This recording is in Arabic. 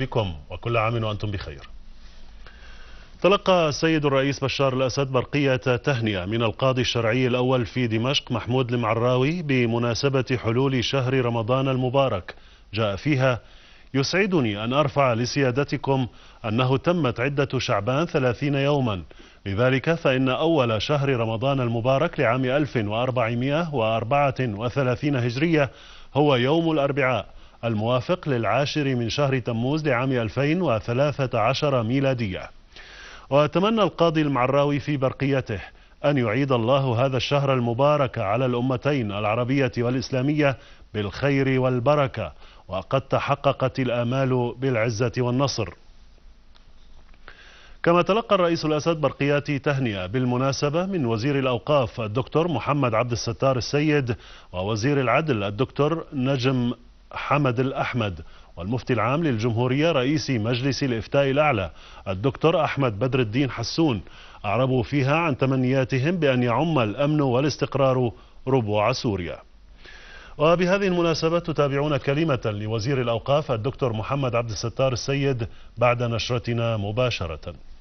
بكم وكل عام وأنتم بخير تلقى السيد الرئيس بشار الأسد برقية تهنئة من القاضي الشرعي الأول في دمشق محمود المعراوي بمناسبة حلول شهر رمضان المبارك جاء فيها يسعدني أن أرفع لسيادتكم أنه تمت عدة شعبان ثلاثين يوما لذلك فإن أول شهر رمضان المبارك لعام 1434 هجرية هو يوم الأربعاء الموافق للعاشر من شهر تموز لعام 2013 ميلادية وتمنى القاضي المعراوي في برقيته أن يعيد الله هذا الشهر المبارك على الأمتين العربية والإسلامية بالخير والبركة وقد تحققت الآمال بالعزة والنصر كما تلقى الرئيس الأسد برقياتي تهنئة بالمناسبة من وزير الأوقاف الدكتور محمد عبد الستار السيد ووزير العدل الدكتور نجم حمد الأحمد والمفتي العام للجمهورية رئيس مجلس الإفتاء الأعلى الدكتور أحمد بدر الدين حسون أعربوا فيها عن تمنياتهم بأن يعم الأمن والاستقرار ربوع سوريا وبهذه المناسبة تتابعون كلمة لوزير الأوقاف الدكتور محمد عبد الستار السيد بعد نشرتنا مباشرة